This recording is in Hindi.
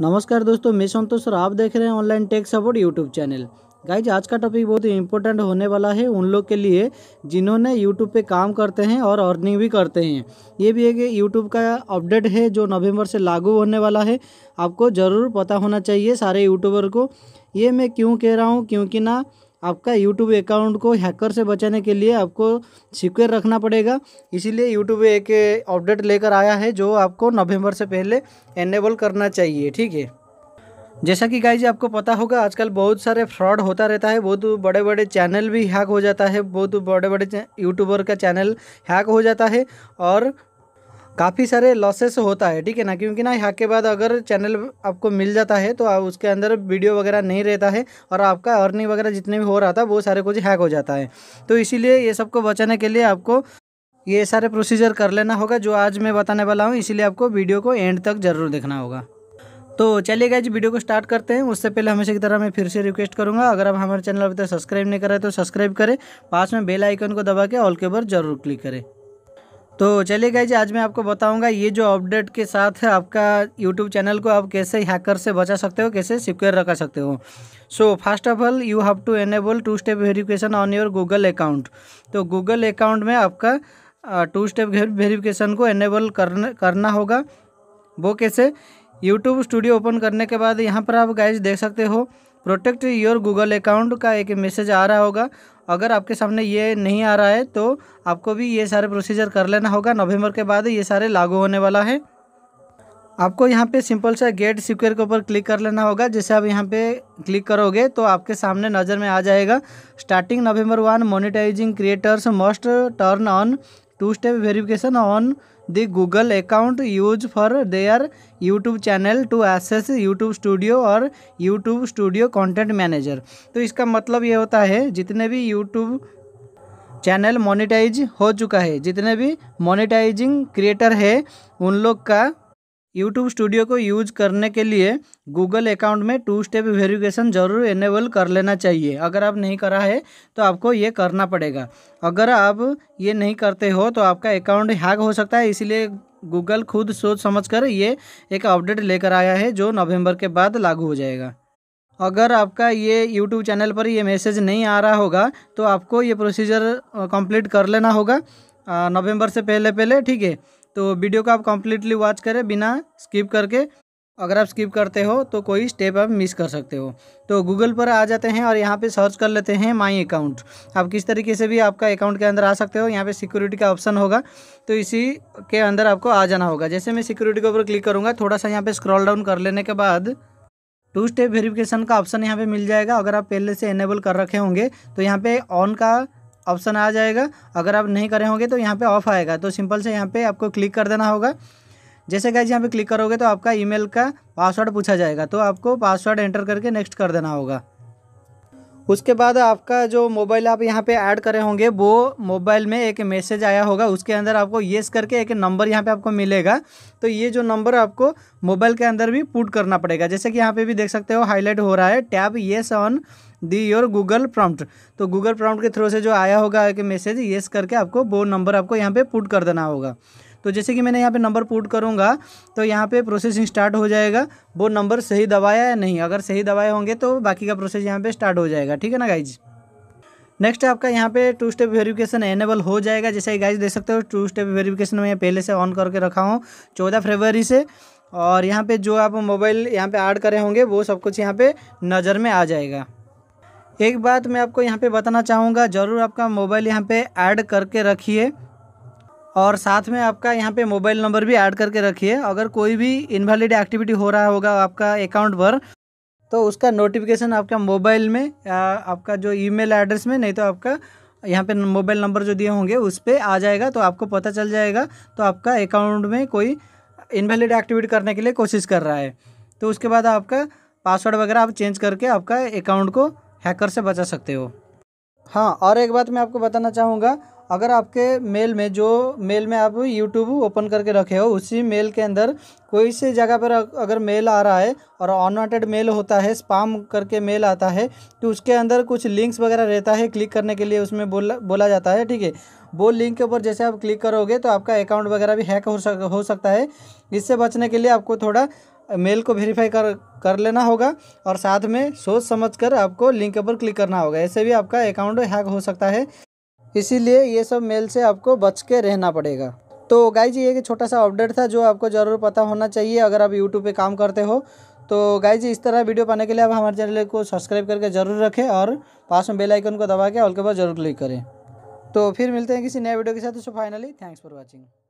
नमस्कार दोस्तों मैं संतोष और आप देख रहे हैं online tech support YouTube channel guys आज का टॉपिक बहुत ही इंपॉर्टेंट होने वाला है उन लोग के लिए जिन्होंने यूट्यूब पे काम करते हैं और अर्निंग भी करते हैं ये भी एक यूट्यूब का अपडेट है जो नवंबर से लागू होने वाला है आपको ज़रूर पता होना चाहिए सारे यूट्यूबर को ये मैं क्यों कह रहा हूँ क्योंकि ना आपका यूट्यूब अकाउंट को हैकर से बचाने के लिए आपको सिक्योर रखना पड़ेगा इसीलिए यूट्यूब एक अपडेट लेकर आया है जो आपको नवंबर से पहले एनेबल करना चाहिए ठीक है जैसा कि जी आपको पता होगा आजकल बहुत सारे फ्रॉड होता रहता है बहुत बड़े बड़े चैनल भी हैक हो जाता है बहुत बड़े बड़े यूट्यूबर का चैनल हैक हो जाता है और काफ़ी सारे लॉसेस होता है ठीक है ना क्योंकि ना यहाँ के बाद अगर चैनल आपको मिल जाता है तो आप उसके अंदर वीडियो वगैरह नहीं रहता है और आपका अर्निंग वगैरह जितने भी हो रहा था वो सारे कुछ हैक हो जाता है तो इसीलिए ये सबको बचाने के लिए आपको ये सारे प्रोसीजर कर लेना होगा जो आज मैं बताने वाला हूँ इसीलिए आपको वीडियो को एंड तक ज़रूर देखना होगा तो चलिए गाइज वीडियो को स्टार्ट करते हैं उससे पहले हमेशा की तरह मैं फिर से रिक्वेस्ट करूंगा अगर आप हमारे चैनल अभी तक सब्सक्राइब नहीं करें तो सब्सक्राइब करें पास में बेल आइकन को दबा के ऑल के ऊपर जरूर क्लिक करें तो चलिए गाइज आज मैं आपको बताऊंगा ये जो अपडेट के साथ आपका यूट्यूब चैनल को आप कैसे हैकर से बचा सकते हो कैसे सिक्योर रखा सकते हो so first of all you have to enable two step verification on your Google account तो गूगल अकाउंट में आपका टू स्टेप वेरिफिकेशन को एनेबल करना होगा वो कैसे यूट्यूब स्टूडियो ओपन करने के बाद यहाँ पर आप गाइज देख सकते हो प्रोटेक्ट योर गूगल अकाउंट का एक मैसेज आ रहा होगा अगर आपके सामने ये नहीं आ रहा है तो आपको भी ये सारे प्रोसीजर कर लेना होगा नवंबर के बाद ये सारे लागू होने वाला है आपको यहाँ पे सिंपल सा गेट सिक्योर के ऊपर क्लिक कर लेना होगा जैसे आप यहाँ पे क्लिक करोगे तो आपके सामने नज़र में आ जाएगा starting November one monetizing creators must turn on two step verification on the Google account use for their YouTube channel to access YouTube Studio और यूट्यूब स्टूडियो कॉन्टेंट मैनेजर तो इसका मतलब ये होता है जितने भी यूट्यूब चैनल मोनिटाइज हो चुका है जितने भी मोनिटाइजिंग क्रिएटर है उन लोग का यूट्यूब स्टूडियो को यूज करने के लिए गूगल अकाउंट में टू स्टेप वेरिफिकेशन ज़रूर इनेबल कर लेना चाहिए अगर आप नहीं करा है तो आपको ये करना पड़ेगा अगर आप ये नहीं करते हो तो आपका अकाउंट हैक हो सकता है इसीलिए गूगल खुद सोच समझकर ये एक अपडेट लेकर आया है जो नवंबर के बाद लागू हो जाएगा अगर आपका ये YouTube चैनल पर ये मैसेज नहीं आ रहा होगा तो आपको ये प्रोसीजर कंप्लीट कर लेना होगा नवंबर से पहले पहले ठीक है तो वीडियो को आप कम्प्लीटली वॉच करें बिना स्किप करके अगर आप स्किप करते हो तो कोई स्टेप आप मिस कर सकते हो तो गूगल पर आ जाते हैं और यहाँ पे सर्च कर लेते हैं माई अकाउंट आप किस तरीके से भी आपका अकाउंट के अंदर आ सकते हो यहाँ पे सिक्योरिटी का ऑप्शन होगा तो इसी के अंदर आपको आ जाना होगा जैसे मैं सिक्योरिटी के ऊपर क्लिक करूँगा थोड़ा सा यहाँ पर स्क्रॉल डाउन कर लेने के बाद टू स्टेप वेरिफिकेशन का ऑप्शन यहाँ पर मिल जाएगा अगर आप पहले से एनेबल कर रखे होंगे तो यहाँ पर ऑन का ऑप्शन आ जाएगा अगर आप नहीं करे होंगे तो यहाँ पे ऑफ आएगा तो सिंपल से यहाँ पे आपको क्लिक कर देना होगा जैसे गाइज यहाँ पे क्लिक करोगे तो आपका ईमेल का पासवर्ड पूछा जाएगा तो आपको पासवर्ड एंटर करके नेक्स्ट कर देना होगा उसके बाद आपका जो मोबाइल आप यहाँ पे ऐड करे होंगे वो मोबाइल में एक मैसेज आया होगा उसके अंदर आपको येस करके एक नंबर यहाँ पे आपको मिलेगा तो ये जो नंबर आपको मोबाइल के अंदर भी पुट करना पड़ेगा जैसे कि यहाँ पे भी देख सकते हो हाईलाइट हो रहा है tab yes on the your Google prompt तो गूगल प्रॉम्प्ट के थ्रू से जो आया होगा कि मैसेज येस करके आपको वो नंबर आपको यहाँ पे पुट कर देना होगा तो जैसे कि मैंने यहाँ पे नंबर पुट करूँगा तो यहाँ पे प्रोसेसिंग स्टार्ट हो जाएगा वो नंबर सही दबाया या नहीं अगर सही दबाए होंगे तो बाकी का प्रोसेस यहाँ पे स्टार्ट हो जाएगा ठीक है ना गाइज नेक्स्ट आपका यहाँ पे टू स्टेप वेरिफिकेशन एनेबल हो जाएगा जैसे कि गाइज देख सकते हो टू स्टेप वेरिफिकेशन मैं पहले से ऑन करके रखा हूँ चौदह फरवरी से और यहाँ पे जो आप मोबाइल यहाँ पे ऐड करे होंगे वो सब कुछ यहाँ पे नज़र में आ जाएगा एक बात मैं आपको यहाँ पे बताना चाहूँगा ज़रूर आपका मोबाइल यहाँ पे ऐड करके रखिए और साथ में आपका यहाँ पे मोबाइल नंबर भी ऐड करके रखिए अगर कोई भी इनवैलिड एक्टिविटी हो रहा होगा आपका अकाउंट पर तो उसका नोटिफिकेशन आपका मोबाइल में या आपका जो ईमेल एड्रेस में नहीं तो आपका यहाँ पे मोबाइल नंबर जो दिए होंगे उस पर आ जाएगा तो आपको पता चल जाएगा तो आपका अकाउंट में कोई इनवैलिड एक्टिविटी करने के लिए कोशिश कर रहा है तो उसके बाद आपका पासवर्ड वगैरह आप चेंज करके आपका अकाउंट को हैकर से बचा सकते हो हाँ और एक बात मैं आपको बताना चाहूँगा अगर आपके मेल में जो मेल में आप यूट्यूब ओपन करके रखे हो उसी मेल के अंदर कोई से जगह पर अगर मेल आ रहा है और अनवांटेड मेल होता है स्पाम करके मेल आता है तो उसके अंदर कुछ लिंक्स वगैरह रहता है क्लिक करने के लिए उसमें बोला बोला जाता है ठीक है वो लिंक के ऊपर जैसे आप क्लिक करोगे तो आपका अकाउंट वगैरह भी हैक हो सक हो सकता है इससे बचने के लिए आपको थोड़ा मेल को वेरीफाई कर कर लेना होगा और साथ में सोच समझकर आपको लिंक पर क्लिक करना होगा ऐसे भी आपका अकाउंट हैक हो सकता है इसीलिए ये सब मेल से आपको बच के रहना पड़ेगा तो गाई ये एक छोटा सा अपडेट था जो आपको ज़रूर पता होना चाहिए अगर आप यूट्यूब पर काम करते हो तो जी इस तरह वीडियो पाने के लिए आप हमारे चैनल को सब्सक्राइब करके ज़रूर रखें और पास में बेल आइकन को दबा के ऑल के बाद जरूर क्लिक करें तो फिर मिलते हैं किसी नए वीडियो के साथ तो फाइनली थैंक्स फॉर वॉचिंग